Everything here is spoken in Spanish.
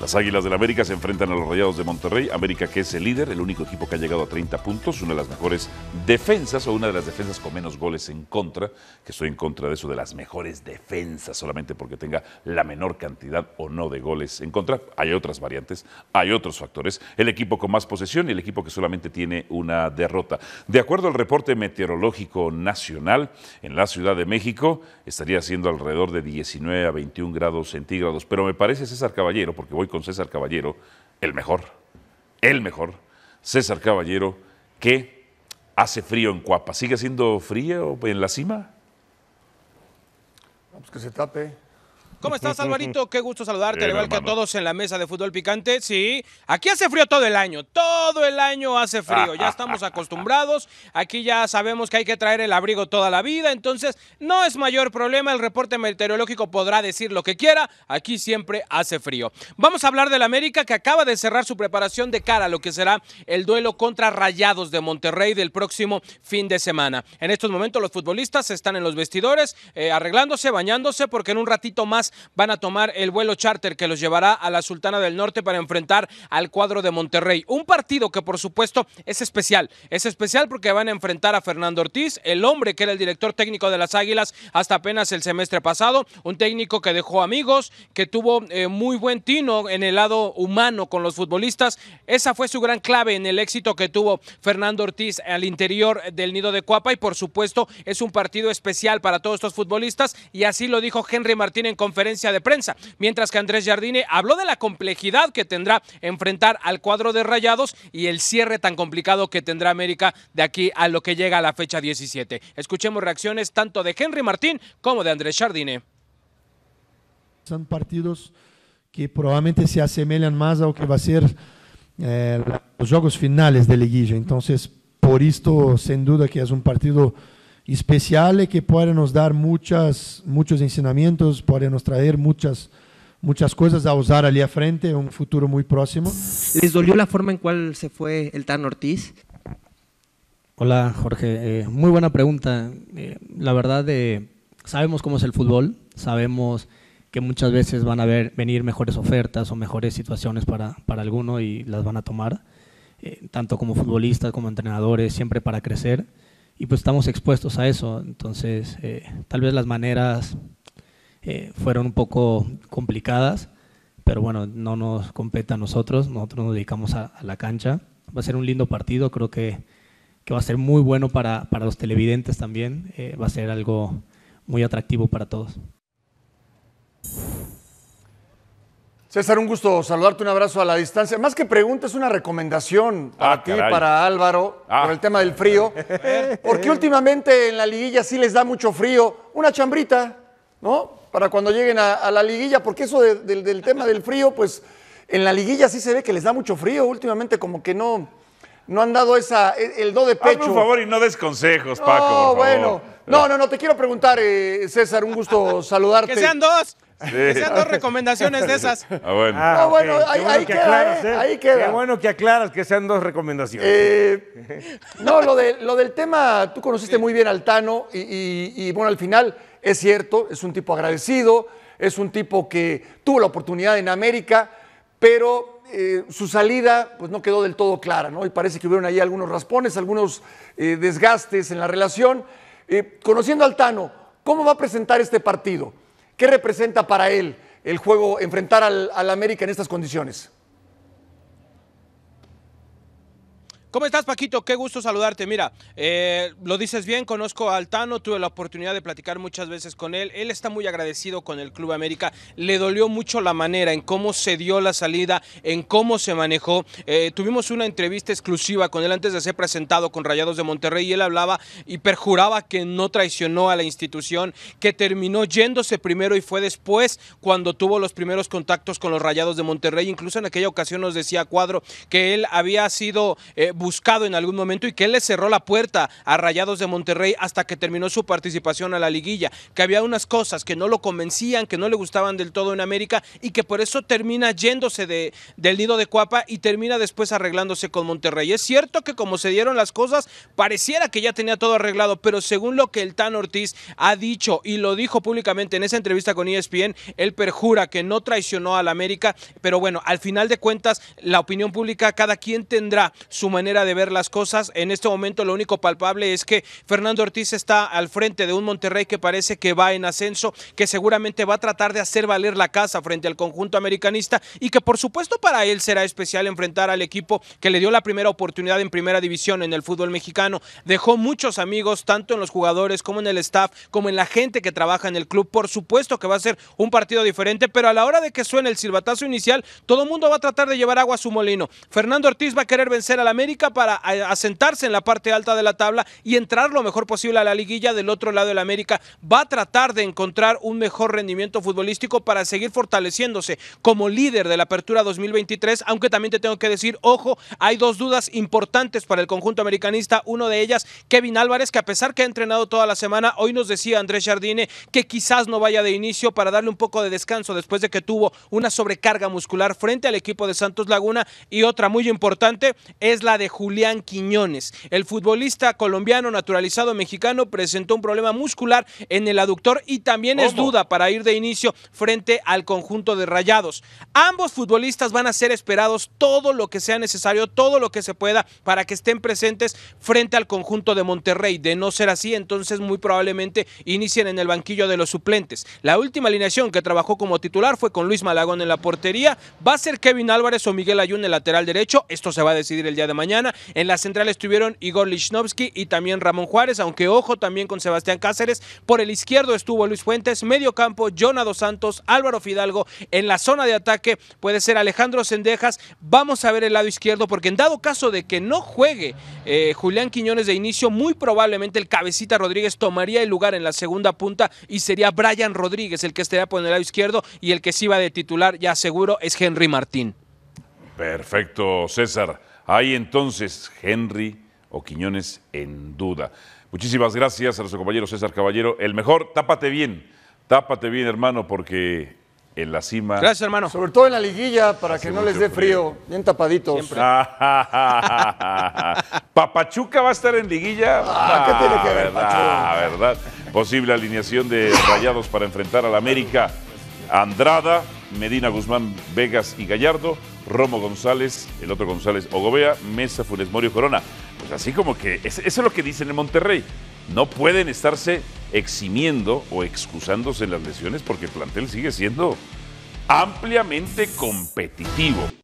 Las Águilas del América se enfrentan a los Rayados de Monterrey. América que es el líder, el único equipo que ha llegado a 30 puntos, una de las mejores defensas o una de las defensas con menos goles en contra, que estoy en contra de eso de las mejores defensas solamente porque tenga la menor cantidad o no de goles en contra. Hay otras variantes, hay otros factores. El equipo con más posesión y el equipo que solamente tiene una derrota. De acuerdo al reporte meteorológico nacional, en la Ciudad de México estaría siendo alrededor de 19 a 21 grados centígrados, pero me parece César Caballero porque voy con César Caballero, el mejor, el mejor, César Caballero, que hace frío en Cuapa. ¿Sigue siendo frío en la cima? Vamos pues que se tape. ¿Cómo estás, Alvarito? Qué gusto saludarte, al igual que a todos en la mesa de fútbol picante. Sí, aquí hace frío todo el año, todo el año hace frío, ya estamos acostumbrados, aquí ya sabemos que hay que traer el abrigo toda la vida, entonces no es mayor problema, el reporte meteorológico podrá decir lo que quiera, aquí siempre hace frío. Vamos a hablar del América que acaba de cerrar su preparación de cara a lo que será el duelo contra Rayados de Monterrey del próximo fin de semana. En estos momentos los futbolistas están en los vestidores eh, arreglándose, bañándose, porque en un ratito más van a tomar el vuelo charter que los llevará a la Sultana del Norte para enfrentar al cuadro de Monterrey. Un partido que por supuesto es especial. Es especial porque van a enfrentar a Fernando Ortiz, el hombre que era el director técnico de las Águilas hasta apenas el semestre pasado, un técnico que dejó amigos, que tuvo eh, muy buen tino en el lado humano con los futbolistas. Esa fue su gran clave en el éxito que tuvo Fernando Ortiz al interior del nido de Cuapa y por supuesto es un partido especial para todos estos futbolistas y así lo dijo Henry Martín en conferencia de prensa, mientras que Andrés Jardine habló de la complejidad que tendrá enfrentar al cuadro de Rayados y el cierre tan complicado que tendrá América de aquí a lo que llega a la fecha 17. Escuchemos reacciones tanto de Henry Martín como de Andrés Jardine. Son partidos que probablemente se asemejan más a lo que va a ser eh, los juegos finales de liguilla. Entonces, por esto, sin duda que es un partido Especiales que pueden nos dar muchas, muchos ensinamientos, pueden nos traer muchas, muchas cosas a usar allí a frente, un futuro muy próximo. ¿Les dolió la forma en cual se fue el Tan Ortiz? Hola Jorge, eh, muy buena pregunta. Eh, la verdad, eh, sabemos cómo es el fútbol, sabemos que muchas veces van a ver, venir mejores ofertas o mejores situaciones para, para alguno y las van a tomar, tanto como futbolistas como entrenadores, siempre para crecer y pues estamos expuestos a eso. Entonces, eh, tal vez las maneras eh, fueron un poco complicadas, pero bueno, no nos compete a nosotros, nosotros nos dedicamos a, la cancha. Va a ser un lindo partido, creo que, va a ser muy bueno para, los televidentes también, eh, va a ser algo muy atractivo para todos. César, un gusto saludarte, un abrazo a la distancia. Más que preguntas, es una recomendación ah, para ti, para Álvaro, ah. por el tema del frío. Porque últimamente en la liguilla sí les da mucho frío. Una chambrita, ¿no? Para cuando lleguen a, la liguilla, porque eso del tema del frío, pues en la liguilla sí se ve que les da mucho frío. Últimamente como que no, no han dado esa, e, el, do de pecho. Por favor y no des consejos, Paco. No, bueno. No, no, no, te quiero preguntar, eh, César, un gusto saludarte. Que sean dos. Que sean dos recomendaciones de esas. Ah, bueno. Ah, bueno, ahí, que eh. Qué bueno que aclaras que sean dos recomendaciones. Eh, no, lo, de, lo del tema, tú conociste muy bien al Tano y, bueno, al final es cierto, es un tipo agradecido, es un tipo que tuvo la oportunidad en América, pero eh, su salida pues no quedó del todo clara, ¿no? Y parece que hubieron ahí algunos raspones, algunos desgastes en la relación. Eh, conociendo al Tano, ¿cómo va a presentar este partido? ¿Qué representa para él el juego, enfrentar al América en estas condiciones? ¿Cómo estás, Paquito? Qué gusto saludarte. Mira, eh, lo dices bien, conozco a Altano, tuve la oportunidad de platicar muchas veces con él. Él está muy agradecido con el Club América. Le dolió mucho la manera en cómo se dio la salida, en cómo se manejó. Eh, tuvimos una entrevista exclusiva con él antes de ser presentado con Rayados de Monterrey y él hablaba y perjuraba que no traicionó a la institución, que terminó yéndose primero y fue después cuando tuvo los primeros contactos con los Rayados de Monterrey. Incluso en aquella ocasión nos decía Cuadro que él había sido... Eh, buscado en algún momento y que él le cerró la puerta a Rayados de Monterrey hasta que terminó su participación a la liguilla, que había unas cosas que no lo convencían, que no le gustaban del todo en América y que por eso termina yéndose de, del nido de Cuapa y termina después arreglándose con Monterrey. Es cierto que como se dieron las cosas, pareciera que ya tenía todo arreglado, pero según lo que el Tan Ortiz ha dicho y lo dijo públicamente en esa entrevista con ESPN, él perjura que no traicionó a la América, pero bueno, al final de cuentas, la opinión pública, cada quien tendrá su manera de ver las cosas. En este momento lo único palpable es que Fernando Ortiz está al frente de un Monterrey que parece que va en ascenso, que seguramente va a tratar de hacer valer la casa frente al conjunto americanista y que por supuesto para él será especial enfrentar al equipo que le dio la primera oportunidad en primera división en el fútbol mexicano. Dejó muchos amigos, tanto en los jugadores como en el staff, como en la gente que trabaja en el club. Por supuesto que va a ser un partido diferente, pero a la hora de que suene el silbatazo inicial, todo el mundo va a tratar de llevar agua a su molino. Fernando Ortiz va a querer vencer al América para eh, asentarse en la parte alta de la tabla y entrar lo mejor posible a la liguilla. Del otro lado, del América va a tratar de encontrar un mejor rendimiento futbolístico para seguir fortaleciéndose como líder de la apertura 2023, aunque también te tengo que decir, ojo, hay dos dudas importantes para el conjunto americanista. Uno de ellas, Kevin Álvarez, que a pesar que ha entrenado toda la semana, hoy nos decía Andrés Jardine que quizás no vaya de inicio para darle un poco de descanso después de que tuvo una sobrecarga muscular frente al equipo de Santos Laguna. Y otra muy importante es la de Julián Quiñones. El futbolista colombiano naturalizado mexicano presentó un problema muscular en el aductor y también es duda para ir de inicio frente al conjunto de Rayados. Ambos futbolistas van a ser esperados todo lo que sea necesario, todo lo que se pueda para que estén presentes frente al conjunto de Monterrey. De no ser así, entonces muy probablemente inicien en el banquillo de los suplentes. La última alineación que trabajó como titular fue con Luis Malagón en la portería. Va a ser Kevin Álvarez o Miguel Ayun el lateral derecho. Esto se va a decidir el día de mañana. En la central estuvieron Igor Lichnowsky y también Ramón Juárez, aunque ojo también con Sebastián Cáceres. Por el izquierdo estuvo Luis Fuentes, medio campo, Jonado Santos, Álvaro Fidalgo. En la zona de ataque puede ser Alejandro Sendejas. Vamos a ver el lado izquierdo, porque en dado caso de que no juegue eh, Julián Quiñones de inicio, muy probablemente el cabecita Rodríguez tomaría el lugar en la segunda punta y sería Brian Rodríguez el que estaría por el lado izquierdo y el que sí va de titular, ya seguro, es Henry Martín. Perfecto, César ahí entonces Henry o Quiñones en duda. Muchísimas gracias a nuestro compañero César Caballero. El mejor, tápate bien, tápate bien, hermano, porque en la cima. Gracias, hermano. Sobre todo en la liguilla, para que no les dé frío. bien tapaditos. Papachuca va a estar en liguilla. Ah, ¿Qué tiene que ver, verdad, ah, verdad. Posible alineación de Rayados para enfrentar al América. Andrada, Medina Guzmán, Vegas y Gallardo. Romo González, el otro González Ogobea, Mesa Funes Morio Corona. Pues así como que eso es lo que dicen en Monterrey. No pueden estarse eximiendo o excusándose en las lesiones porque el plantel sigue siendo ampliamente competitivo.